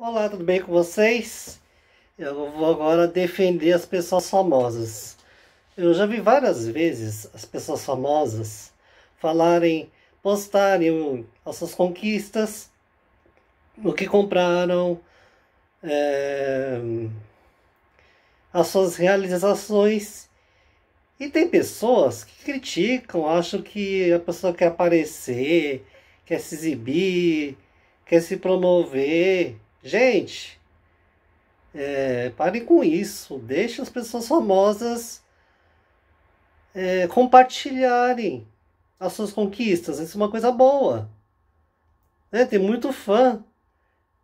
Olá, tudo bem com vocês? Eu vou agora defender as pessoas famosas. Eu já vi várias vezes as pessoas famosas falarem, postarem as suas conquistas, o que compraram, é, as suas realizações. E tem pessoas que criticam, acham que a pessoa quer aparecer, quer se exibir, quer se promover Gente, é, pare com isso. Deixe as pessoas famosas é, compartilharem as suas conquistas. Isso é uma coisa boa. Né? Tem muito fã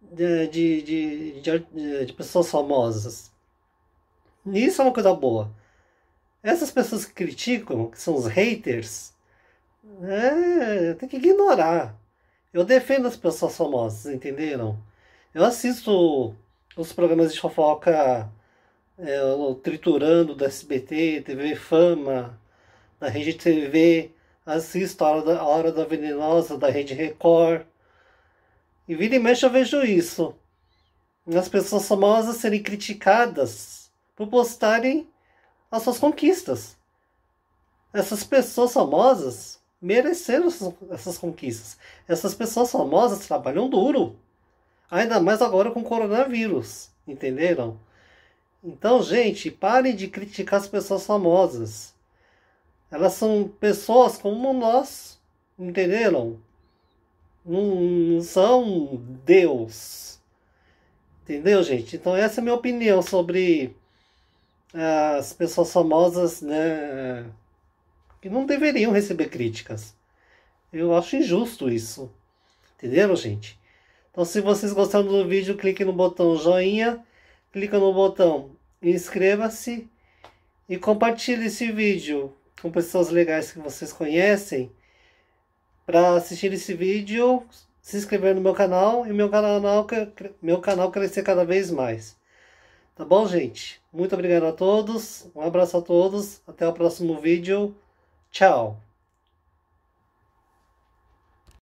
de, de, de, de, de pessoas famosas. Isso é uma coisa boa. Essas pessoas que criticam, que são os haters, é, tem que ignorar. Eu defendo as pessoas famosas, entenderam? Eu assisto os programas de fofoca é, Triturando da SBT, TV Fama, da Rede TV, assisto a Hora da, a Hora da Venenosa da Rede Record. E vira e mexe eu vejo isso. As pessoas famosas serem criticadas por postarem as suas conquistas. Essas pessoas famosas mereceram essas conquistas. Essas pessoas famosas trabalham duro. Ainda mais agora com o coronavírus, entenderam? Então, gente, parem de criticar as pessoas famosas. Elas são pessoas como nós, entenderam? Não, não são Deus. Entendeu, gente? Então, essa é a minha opinião sobre ah, as pessoas famosas, né? Que não deveriam receber críticas. Eu acho injusto isso. Entenderam, gente? Então se vocês gostaram do vídeo, clique no botão joinha, clica no botão inscreva-se e compartilhe esse vídeo com pessoas legais que vocês conhecem. Para assistir esse vídeo, se inscrever no meu canal e meu canal, meu canal crescer cada vez mais. Tá bom, gente? Muito obrigado a todos, um abraço a todos, até o próximo vídeo, tchau!